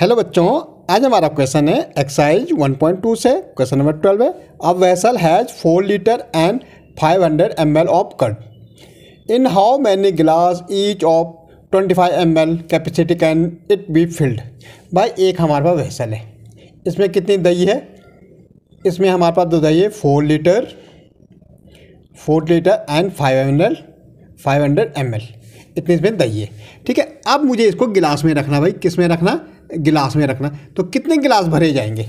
hello बच्चों आज हमारा क्वेश्चन है एक्साइज 1.2 से क्वेश्चन नंबर 12 है अब vessel has four litre and 500 hundred M L of curd in how many glass each of 25 five M L capacity can it be filled भाई एक हमारे पास वेसल है इसमें कितनी दही है इसमें हमारे पास दो दही है four litre four litre and five hundred five hundred M L इतनी इसमें दही है ठीक है अब मुझे इसको गिलास में रखना भाई किस में रखना गिलास में रखना तो कितने गिलास भरे जाएंगे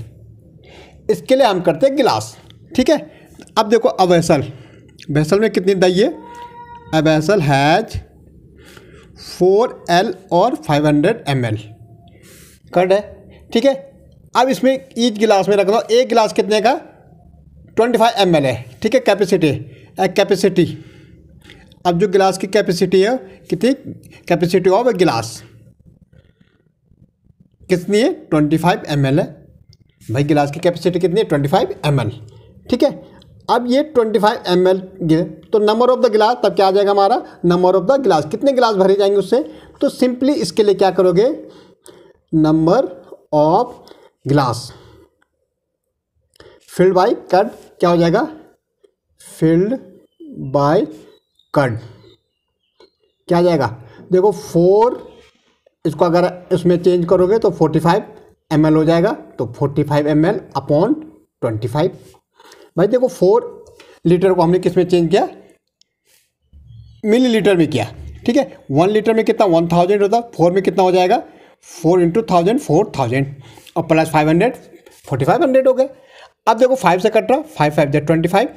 इसके लिए हम करते हैं गिलास ठीक है अब देखो अवैसल वैसल में कितनी दही है अवैसल हैज फोर एल और five hundred M L curd है ठीक है अब इसमें ईच गिलास में रखना एक गिलास कितने का ट्वेंटी फाइव एम एल है ठीक है कैपेसिटी कैपेसिटी अब जो गिलास की कैपेसिटी है कितनी कैपेसिटी ऑफ गिलास कितनी है ट्वेंटी फाइव एम है भाई गिलास की कैपेसिटी कितनी है ट्वेंटी फाइव एम ठीक है अब ये ट्वेंटी फाइव एम एल तो नंबर ऑफ द गिलास तब क्या आ जाएगा हमारा नंबर ऑफ द गिलास कितने गिलास भरे जाएंगे उससे तो सिंपली इसके लिए क्या करोगे number of glass filled by curd क्या हो जाएगा फील्ड बाय कट क्या आ जाएगा देखो फोर इसको अगर इसमें चेंज करोगे तो 45 एम हो जाएगा तो 45 five M L upon twenty भाई देखो फोर लीटर को हमने किस में चेंज किया मिली लीटर में किया ठीक है वन लीटर में कितना वन थाउजेंड होता फोर में कितना हो जाएगा four into thousand four thousand और plus five hundred forty five hundred हो गया अब देखो फाइव से कट रहा फाइव फाइव जै ट्वेंटी फाइव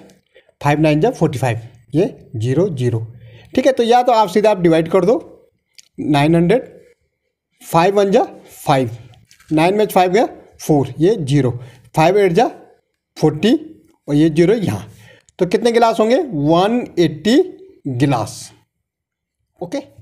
फाइव नाइन जै फोर्टी फाइव ये जीरो जीरो ठीक है तो या तो आप सीधा आप डिवाइड कर दो नाइन हंड्रेड फाइव वन जा फाइव नाइन में फाइव गया फोर ये जीरो फाइव एट जा फोर्टी और ये जीरो यहाँ तो कितने गिलास होंगे वन एट्टी गिलास ओके